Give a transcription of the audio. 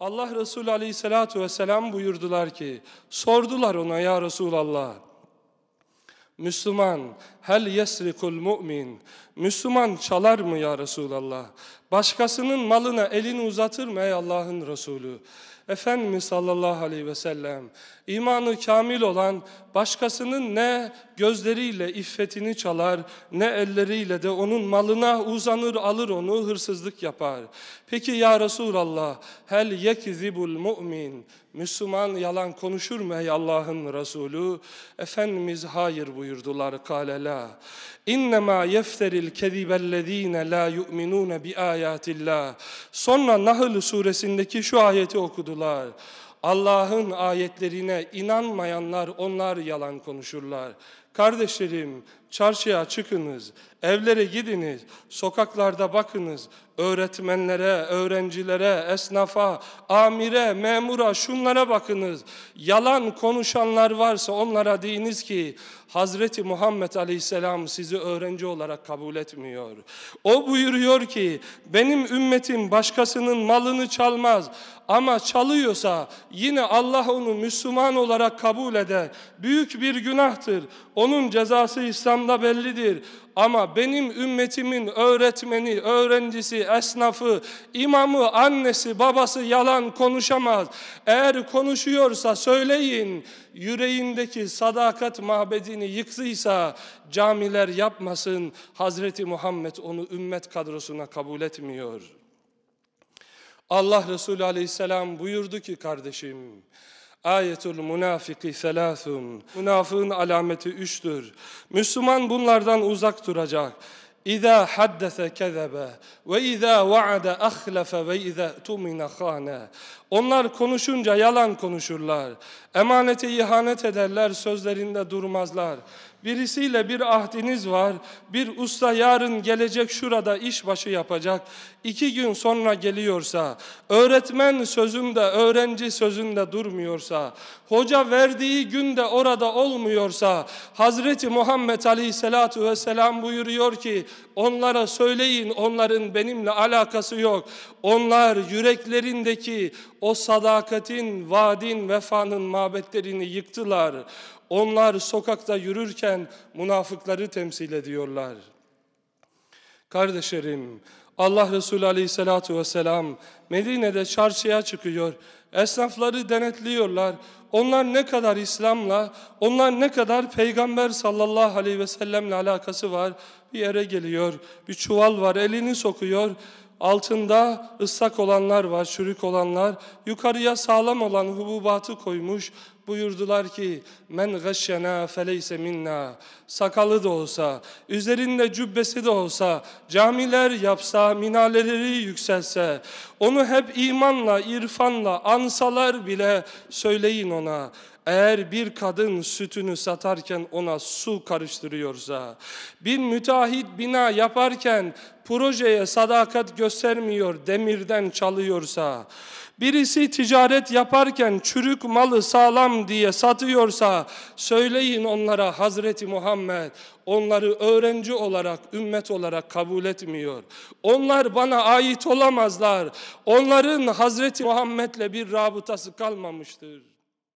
Allah Resulü aleyhissalatu vesselam buyurdular ki, sordular ona ya Resulallah, Müslüman Hel yesrikul mu'min. Müslüman çalar mı ya Resulallah? Başkasının malına elini uzatır mı ey Allah'ın Resulü? Efendimiz sallallahu aleyhi ve sellem imanı kamil olan başkasının ne gözleriyle iffetini çalar ne elleriyle de onun malına uzanır alır onu hırsızlık yapar. Peki ya Resulallah hel yekzibul mu'min Müslüman yalan konuşur mu ey Allah'ın Resulü? Efendimiz hayır buyurdular kale la billah. İnnemâ yefteril kezibellezîne la yu'minûne bi âyâtillâh. Sonra Nahl suresindeki şu ayeti okudular. Allah'ın ayetlerine inanmayanlar onlar yalan konuşurlar. Kardeşlerim çarşıya çıkınız, evlere gidiniz, sokaklarda bakınız, öğretmenlere, öğrencilere, esnafa, amire, memura, şunlara bakınız. Yalan konuşanlar varsa onlara deyiniz ki Hazreti Muhammed Aleyhisselam sizi öğrenci olarak kabul etmiyor. O buyuruyor ki benim ümmetim başkasının malını çalmaz ama çalıyorsa yine Allah onu Müslüman olarak kabul eder. Büyük bir günahtır. Onu onun cezası İslam'da bellidir. Ama benim ümmetimin öğretmeni, öğrencisi, esnafı, imamı, annesi, babası yalan konuşamaz. Eğer konuşuyorsa söyleyin, yüreğindeki sadakat mahbedini yıktıysa camiler yapmasın. Hazreti Muhammed onu ümmet kadrosuna kabul etmiyor. Allah Resulü aleyhisselam buyurdu ki kardeşim, Ayetul münafiki selâthun. Münafığın alameti üçtür. Müslüman bunlardan uzak duracak. İza haddese kezebe ve iza vaade ahlafe ve iza tumina khane. Onlar konuşunca yalan konuşurlar. Emanete ihanet ederler, sözlerinde durmazlar. Birisiyle bir ahdiniz var. Bir usta yarın gelecek şurada işbaşı yapacak. İki gün sonra geliyorsa, öğretmen sözünde, öğrenci sözünde durmuyorsa, hoca verdiği günde orada olmuyorsa, Hazreti Muhammed Aleyhisselatü Vesselam buyuruyor ki, onlara söyleyin onların benimle alakası yok. Onlar yüreklerindeki o sadakatin, vaadin, vefanın mabetlerini yıktılar. Onlar sokakta yürürken münafıkları temsil ediyorlar. Kardeşlerim, Allah Resulü Aleyhisselatü Vesselam Medine'de çarşıya çıkıyor. Esnafları denetliyorlar. Onlar ne kadar İslam'la, onlar ne kadar Peygamber sallallahu aleyhi ve sellem'le alakası var. Bir yere geliyor, bir çuval var, elini sokuyor. Altında ıslak olanlar var, çürük olanlar. Yukarıya sağlam olan hububatı koymuş. Buyurdular ki, men gashena feleyse minna. Sakalı da olsa, üzerinde cübbesi de olsa, camiler yapsa, minareleri yükselse, onu hep imanla, irfanla ansalar bile söyleyin ona. Eğer bir kadın sütünü satarken ona su karıştırıyorsa, bir müteahhit bina yaparken projeye sadakat göstermiyor, demirden çalıyorsa, birisi ticaret yaparken çürük malı sağlam diye satıyorsa, söyleyin onlara Hazreti Muhammed, onları öğrenci olarak, ümmet olarak kabul etmiyor. Onlar bana ait olamazlar. Onların Hazreti Muhammed'le bir rabıtası kalmamıştır.